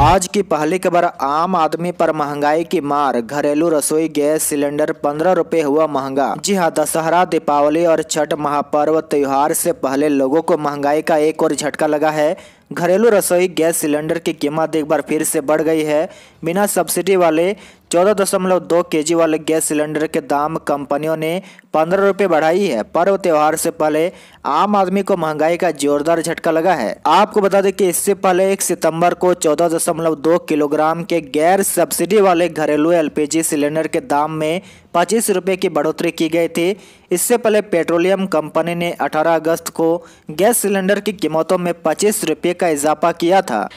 आज की पहली खबर आम आदमी पर महंगाई की मार घरेलू रसोई गैस सिलेंडर पंद्रह रुपए हुआ महंगा जी हाँ दशहरा दीपावली और छठ महापर्व त्योहार से पहले लोगों को महंगाई का एक और झटका लगा है घरेलू रसोई गैस सिलेंडर की कीमत एक बार फिर से बढ़ गई है बिना सब्सिडी वाले चौदह दशमलव दो के जी वाले गैस सिलेंडर के दाम कंपनियों ने पंद्रह रुपये बढ़ाई है पर्व त्यौहार से पहले आम आदमी को महंगाई का जोरदार झटका लगा है आपको बता दें कि इससे पहले एक सितंबर को चौदह दशमलव दो किलोग्राम के गैर सब्सिडी वाले घरेलू एलपीजी सिलेंडर के दाम में पच्चीस रुपये की बढ़ोतरी की गई थी इससे पहले पेट्रोलियम कंपनी ने 18 अगस्त को गैस सिलेंडर की कीमतों में 25 रुपये का इजाफा किया था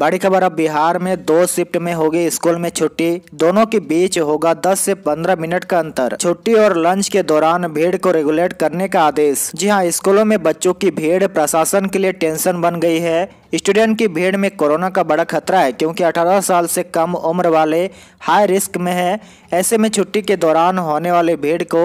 बड़ी खबर अब बिहार में दो शिफ्ट में होगी स्कूल में छुट्टी दोनों के बीच होगा 10 से 15 मिनट का अंतर छुट्टी और लंच के दौरान भीड़ को रेगुलेट करने का आदेश जी हाँ स्कूलों में बच्चों की भीड़ प्रशासन के लिए टेंशन बन गई है स्टूडेंट की भीड़ में कोरोना का बड़ा खतरा है क्योंकि 18 साल से कम उम्र वाले हाई रिस्क में है ऐसे में छुट्टी के दौरान होने वाली भीड़ को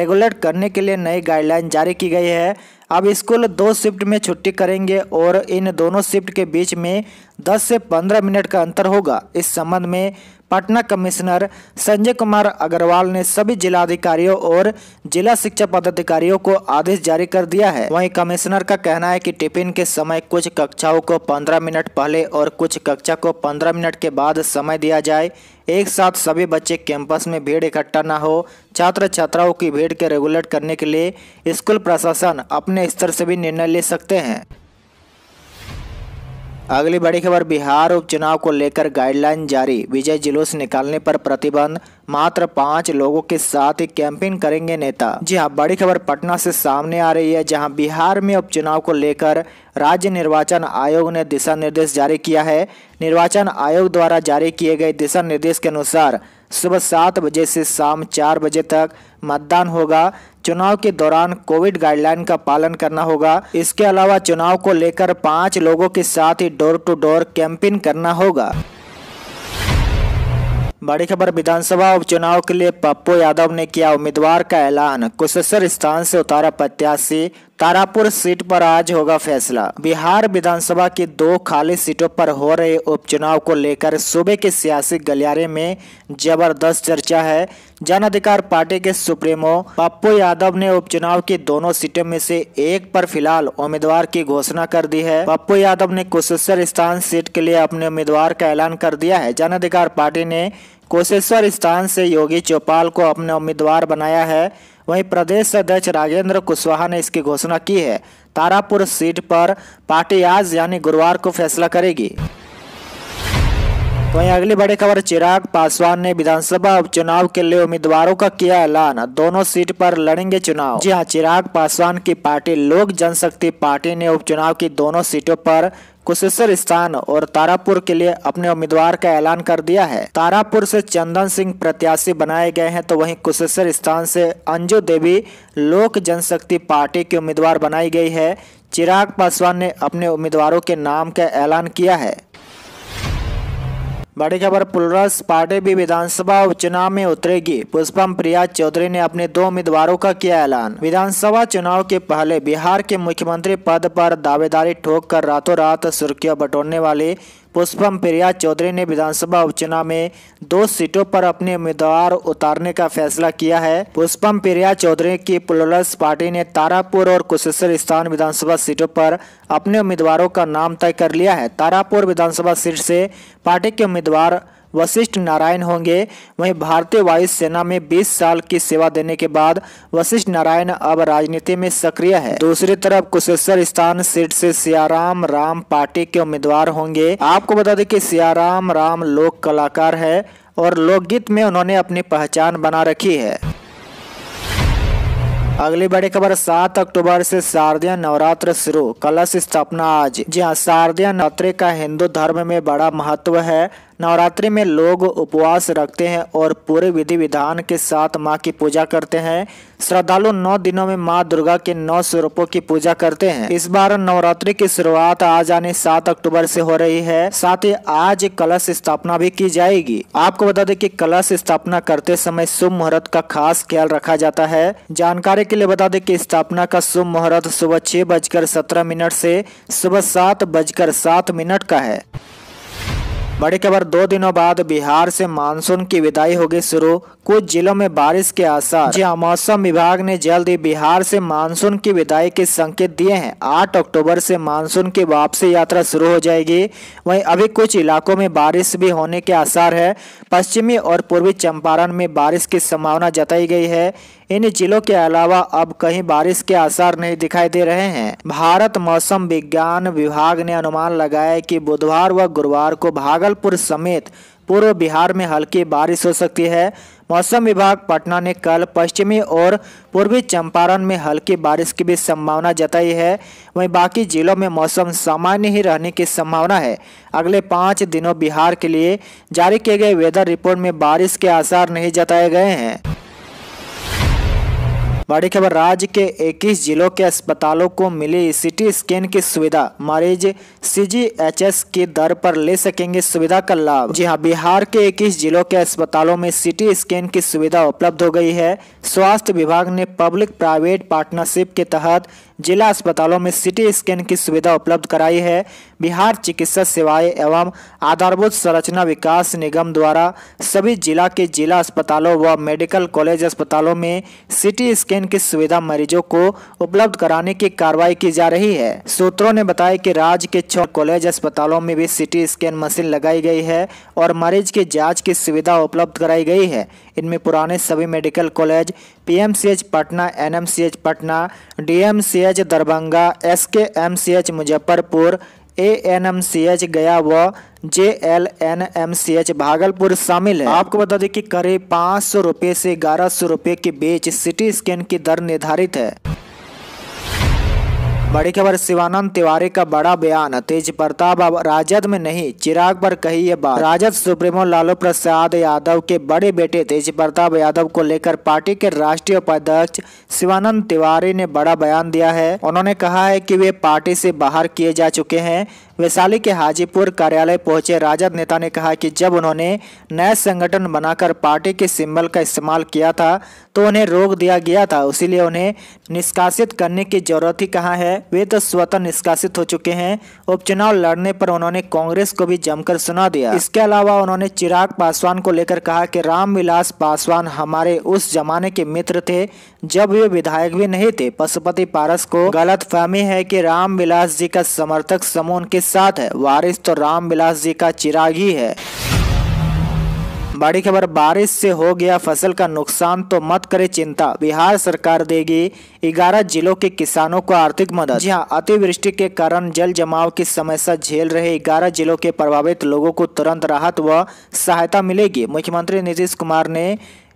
रेगुलेट करने के लिए नई गाइडलाइन जारी की गई है अब स्कूल दो शिफ्ट में छुट्टी करेंगे और इन दोनों शिफ्ट के बीच में 10 से 15 मिनट का अंतर होगा इस संबंध में पटना कमिश्नर संजय कुमार अग्रवाल ने सभी जिलाधिकारियों और जिला शिक्षा पदाधिकारियों को आदेश जारी कर दिया है वहीं कमिश्नर का कहना है कि टिफिन के समय कुछ कक्षाओं को 15 मिनट पहले और कुछ कक्षा को 15 मिनट के बाद समय दिया जाए एक साथ सभी बच्चे कैंपस में भीड़ इकट्ठा न हो छात्र छात्राओं की भीड़ के रेगुलेट करने के लिए स्कूल प्रशासन अपने स्तर से भी निर्णय ले सकते हैं अगली बड़ी खबर बिहार उपचुनाव को लेकर गाइडलाइन जारी विजय जुलूस निकालने पर प्रतिबंध मात्र पांच लोगों के साथ ही कैंपेन करेंगे नेता जी हाँ बड़ी खबर पटना से सामने आ रही है जहां बिहार में उपचुनाव को लेकर राज्य निर्वाचन आयोग ने दिशा निर्देश जारी किया है निर्वाचन आयोग द्वारा जारी किए गए दिशा निर्देश के अनुसार सुबह सात बजे से शाम चार बजे तक मतदान होगा चुनाव के दौरान कोविड गाइडलाइन का पालन करना होगा इसके अलावा चुनाव को लेकर पाँच लोगों के साथ ही डोर टू डोर कैंपिन करना होगा बड़ी खबर विधानसभा उपचुनाव के लिए पप्पू यादव ने किया उम्मीदवार का ऐलान कुशेश्वर स्थान से उतारा प्रत्याशी तारापुर सीट पर आज होगा फैसला बिहार विधानसभा की दो खाली सीटों पर हो रहे उपचुनाव को लेकर सूबे के सियासी गलियारे में जबरदस्त चर्चा है जन अधिकार पार्टी के सुप्रीमो पप्पू यादव ने उपचुनाव की दोनों सीटों में से एक पर फिलहाल उम्मीदवार की घोषणा कर दी है पप्पू यादव ने कुशेश्वर स्थान सीट के लिए अपने उम्मीदवार का ऐलान कर दिया है जन अधिकार पार्टी ने कोशेश्वर स्थान से योगी चौपाल को अपने उम्मीदवार बनाया है वहीं प्रदेश अध्यक्ष राजेंद्र कुशवाहा ने इसकी घोषणा की है तारापुर सीट पर पार्टी आज यानी गुरुवार को फैसला करेगी वहीं अगली बड़ी खबर चिराग पासवान ने विधानसभा उपचुनाव के लिए उम्मीदवारों का किया ऐलान दोनों सीट पर लड़ेंगे चुनाव जी हाँ चिराग पासवान की पार्टी लोक जनशक्ति पार्टी ने उपचुनाव की दोनों सीटों पर कुशेश्वर स्थान और तारापुर के लिए अपने उम्मीदवार का ऐलान कर दिया है तारापुर से चंदन सिंह प्रत्याशी बनाए गए हैं तो वहीं कुशेश्वर स्थान से अंजू देवी लोक जनशक्ति पार्टी की उम्मीदवार बनाई गई है चिराग पासवान ने अपने उम्मीदवारों के नाम का ऐलान किया है बड़ी खबर पुलरस पार्टी भी विधानसभा उपचुनाव में उतरेगी पुष्पम प्रिया चौधरी ने अपने दो उम्मीदवारों का किया ऐलान विधानसभा चुनाव के पहले बिहार के मुख्यमंत्री पद पर दावेदारी ठोक कर रातों रात सुर्खियां बटोरने वाले पुष्पम प्रिया चौधरी ने विधानसभा उपचुनाव में दो सीटों पर अपने उम्मीदवार उतारने का फैसला किया है पुष्पम प्रिया चौधरी की प्लुरल्स पार्टी ने तारापुर और कुशेश्वर स्थान विधानसभा सीटों पर अपने उम्मीदवारों का नाम तय कर लिया है तारापुर विधानसभा सीट से पार्टी के उम्मीदवार वशिष्ठ नारायण होंगे वहीं भारतीय वायुसेना में 20 साल की सेवा देने के बाद वशिष्ठ नारायण अब राजनीति में सक्रिय है दूसरी तरफ कुशेश्वर स्थान सीट से सियाराम राम पार्टी के उम्मीदवार होंगे आपको बता दें कि सियाराम राम लोक कलाकार है और लोकगीत में उन्होंने अपनी पहचान बना रखी है अगली बड़ी खबर सात अक्टूबर से शारदीय नवरात्र शुरू कलश स्थापना आज जी हाँ शारदीय नवरात्रि का हिंदू धर्म में बड़ा महत्व है नवरात्रि में लोग उपवास रखते हैं और पूरे विधि विधान के साथ माँ की पूजा करते हैं श्रद्धालु नौ दिनों में माँ दुर्गा के नौ स्वरूपों की पूजा करते हैं इस बार नवरात्रि की शुरुआत आज यानी सात अक्टूबर से हो रही है साथ ही आज कलश स्थापना भी की जाएगी आपको बता दें कि कलश स्थापना करते समय शुभ मुहूर्त का खास ख्याल रखा जाता है जानकारी के लिए बता दें कि स्थापना का शुभ मुहूर्त सुबह छह बजकर सत्रह मिनट से सुबह सात बजकर सात मिनट का है बड़ी खबर दो दिनों बाद बिहार से मानसून की विदाई होगी शुरू कुछ जिलों में बारिश के आसार जी हाँ, मौसम विभाग ने जल्द ही बिहार से मानसून की विदाई के संकेत दिए हैं 8 अक्टूबर से मानसून की वापसी यात्रा शुरू हो जाएगी वहीं अभी कुछ इलाकों में बारिश भी होने के आसार है पश्चिमी और पूर्वी चंपारण में बारिश की संभावना जताई गई है इन जिलों के अलावा अब कहीं बारिश के आसार नहीं दिखाई दे रहे हैं भारत मौसम विज्ञान विभाग ने अनुमान लगाया कि बुधवार व गुरुवार को भागलपुर समेत पूर्व बिहार में हल्की बारिश हो सकती है मौसम विभाग पटना ने कल पश्चिमी और पूर्वी चंपारण में हल्की बारिश की भी संभावना जताई है वहीं बाकी जिलों में मौसम सामान्य ही रहने की संभावना है अगले पाँच दिनों बिहार के लिए जारी किए गए वेदर रिपोर्ट में बारिश के आसार नहीं जताए गए हैं बड़ी खबर राज्य के 21 जिलों के अस्पतालों को मिली सिटी स्कैन की सुविधा मरीज सीजीएचएस की दर पर ले सकेंगे सुविधा का लाभ जी हाँ बिहार के 21 जिलों के अस्पतालों में सिटी स्कैन की सुविधा उपलब्ध हो गई है स्वास्थ्य विभाग ने पब्लिक प्राइवेट पार्टनरशिप के तहत जिला अस्पतालों में सिटी स्कैन की सुविधा उपलब्ध कराई है बिहार चिकित्सा सेवाएं एवं आधारभूत संरचना विकास निगम द्वारा सभी जिला के जिला अस्पतालों व मेडिकल कॉलेज अस्पतालों में सिटी स्कैन की सुविधा मरीजों को उपलब्ध कराने की कार्रवाई की जा रही है सूत्रों ने बताया कि राज्य के छह कॉलेज अस्पतालों में भी सिटी स्कैन मशीन लगाई गई है और मरीज की जाँच की सुविधा उपलब्ध कराई गई है इनमें पुराने सभी medical college PMCH Patna NMCH Patna DMCH Darbhanga SKMCH Muzaffarpur ANMCH Gaya व J L N M C H Bhagalpur शामिल है आपको बता दें कि करीब पाँच सौ रुपये से ग्यारह सौ रुपये के बीच सिटी स्कैन की दर निर्धारित है बड़ी खबर शिवानंद तिवारी का बड़ा बयान तेज प्रताप अब राजद में नहीं चिराग पर कही ये बात राजद सुप्रीमो लालू प्रसाद यादव के बड़े बेटे तेज प्रताप यादव को लेकर पार्टी के राष्ट्रीय उपाध्यक्ष शिवानंद तिवारी ने बड़ा बयान दिया है उन्होंने कहा है कि वे पार्टी से बाहर किए जा चुके हैं वैशाली के हाजीपुर कार्यालय पहुंचे राजद नेता ने कहा कि जब उन्होंने नए संगठन बनाकर पार्टी के सिंबल का इस्तेमाल किया था तो उन्हें रोक दिया गया था इसीलिए उन्हें निष्कासित करने की जरूरत ही कहाँ है वे तो स्वतः निष्कासित हो चुके हैं उपचुनाव लड़ने पर उन्होंने कांग्रेस को भी जमकर सुना दिया इसके अलावा उन्होंने चिराग पासवान को लेकर कहा कि रामविलास पासवान हमारे उस जमाने के मित्र थे जब वे विधायक भी नहीं थे पशुपति पारस को गलत फहमी है कि बिलास जी का समर्थक समूह उनके साथ है वारिस तो राम बिलास जी का चिराग ही है बड़ी खबर बारिश से हो गया फसल का नुकसान तो मत करे चिंता बिहार सरकार देगी 11 जिलों के किसानों को आर्थिक मदद जी हाँ अतिवृष्टि के कारण जल जमाव की समस्या झेल रहे 11 जिलों के प्रभावित लोगों को तुरंत राहत व सहायता मिलेगी मुख्यमंत्री नीतीश कुमार ने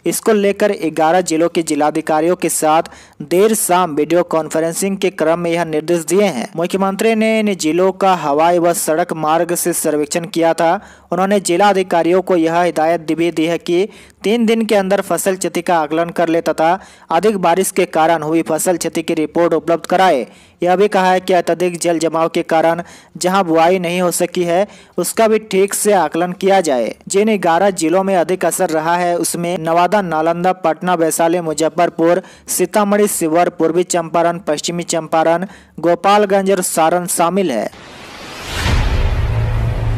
इसको लेकर 11 जिलों के जिलाधिकारियों के साथ देर शाम वीडियो कॉन्फ्रेंसिंग के क्रम में यह निर्देश दिए हैं मुख्यमंत्री ने इन जिलों का हवाई व सड़क मार्ग से सर्वेक्षण किया था उन्होंने जिला अधिकारियों को यह हिदायत भी दी है कि तीन दिन के अंदर फसल क्षति का आकलन कर ले तथा अधिक बारिश के कारण हुई फसल क्षति की रिपोर्ट उपलब्ध कराए यह भी कहा है कि अत्यधिक जल जमाव के कारण जहां बुआई नहीं हो सकी है उसका भी ठीक से आकलन किया जाए जिन ग्यारह जिलों में अधिक असर रहा है उसमें नवादा नालंदा पटना वैशाली मुजफ्फरपुर सीतामढ़ी शिवर पूर्वी चंपारण पश्चिमी चंपारण गोपालगंज और सारण शामिल है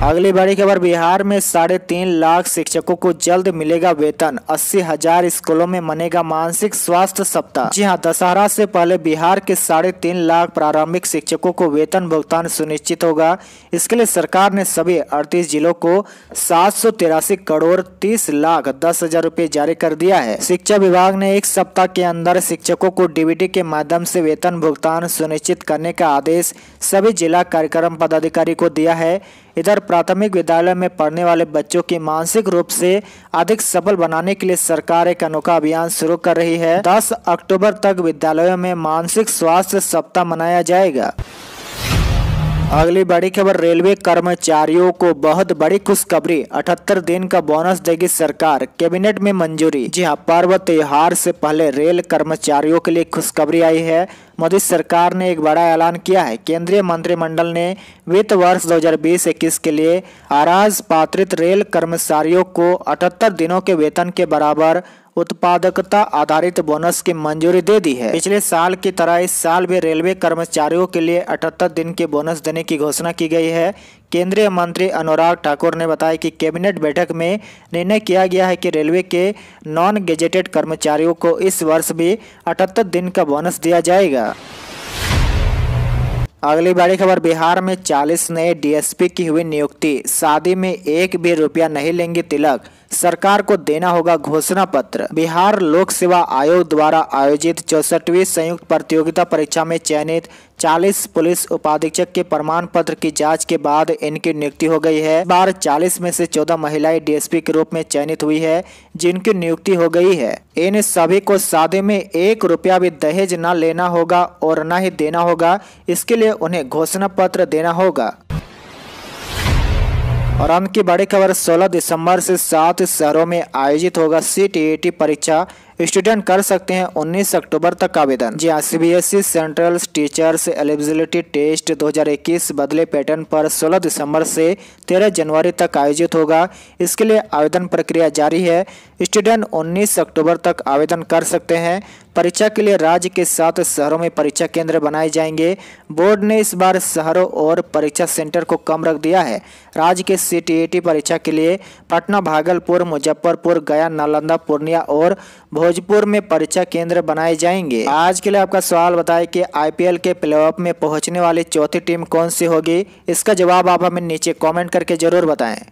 अगली बड़ी खबर बिहार में साढ़े तीन लाख शिक्षकों को जल्द मिलेगा वेतन अस्सी हजार स्कूलों में मनेगा मानसिक स्वास्थ्य सप्ताह जी हाँ दशहरा से पहले बिहार के साढ़े तीन लाख प्रारंभिक शिक्षकों को वेतन भुगतान सुनिश्चित होगा इसके लिए सरकार ने सभी अड़तीस जिलों को सात करोड़ तीस लाख दस हजार रूपए जारी कर दिया है शिक्षा विभाग ने एक सप्ताह के अंदर शिक्षकों को डीबीटी के माध्यम से वेतन भुगतान सुनिश्चित करने का आदेश सभी जिला कार्यक्रम पदाधिकारी को दिया है इधर प्राथमिक विद्यालय में पढ़ने वाले बच्चों की मानसिक रूप से अधिक सफल बनाने के लिए सरकार एक अनोखा अभियान शुरू कर रही है 10 अक्टूबर तक विद्यालयों में मानसिक स्वास्थ्य सप्ताह मनाया जाएगा अगली बड़ी खबर रेलवे कर्मचारियों को बहुत बड़ी खुशखबरी 78 दिन का बोनस देगी सरकार कैबिनेट में मंजूरी जी हाँ पर्व त्योहार से पहले रेल कर्मचारियों के लिए खुशखबरी आई है मोदी सरकार ने एक बड़ा ऐलान किया है केंद्रीय मंत्रिमंडल ने वित्त वर्ष 2020-21 के लिए आराज पात्रित रेल कर्मचारियों को 78 दिनों के वेतन के बराबर उत्पादकता आधारित बोनस की मंजूरी दे दी है पिछले साल की तरह इस साल भी रेलवे कर्मचारियों के लिए अठहत्तर दिन के बोनस देने की घोषणा की गई है केंद्रीय मंत्री अनुराग ठाकुर ने बताया कि कैबिनेट बैठक में निर्णय किया गया है कि रेलवे के नॉन गेजेटेड कर्मचारियों को इस वर्ष भी अठहत्तर दिन का बोनस दिया जाएगा अगली बड़ी खबर बिहार में 40 नए डीएसपी की हुई नियुक्ति शादी में एक भी रुपया नहीं लेंगे तिलक सरकार को देना होगा घोषणा पत्र बिहार लोक सेवा आयोग द्वारा आयोजित चौसठवीं संयुक्त प्रतियोगिता परीक्षा में चयनित 40 पुलिस उपाधीक्षक के प्रमाण पत्र की जांच के बाद इनकी नियुक्ति हो गई है बार 40 में से 14 महिलाएं डीएसपी के रूप में चयनित हुई है जिनकी नियुक्ति हो गई है इन सभी को शादी में एक रुपया भी दहेज न लेना होगा और न ही देना होगा इसके लिए उन्हें घोषणा पत्र देना होगा और अंत की बड़ी खबर 16 दिसंबर से सात शहरों में आयोजित होगा सी e परीक्षा स्टूडेंट कर सकते हैं 19 अक्टूबर तक आवेदन जी हाँ C central teachers eligibility test 2021 बदले पैटर्न पर 16 दिसंबर से 13 जनवरी तक आयोजित होगा इसके लिए आवेदन प्रक्रिया जारी है स्टूडेंट 19 अक्टूबर तक आवेदन कर सकते हैं परीक्षा के लिए राज्य के सात शहरों में परीक्षा केंद्र बनाए जाएंगे बोर्ड ने इस बार शहरों और परीक्षा सेंटर को कम रख दिया है राज्य के सी e परीक्षा के लिए पटना भागलपुर मुजफ्फरपुर गया नालंदा पूर्णिया और भोजपुर में परीक्षा केंद्र बनाए जाएंगे आज के लिए आपका सवाल बताए कि आईपीएल के ऑफ में पहुंचने वाली चौथी टीम कौन सी होगी इसका जवाब आप हमें नीचे कमेंट करके जरूर बताएं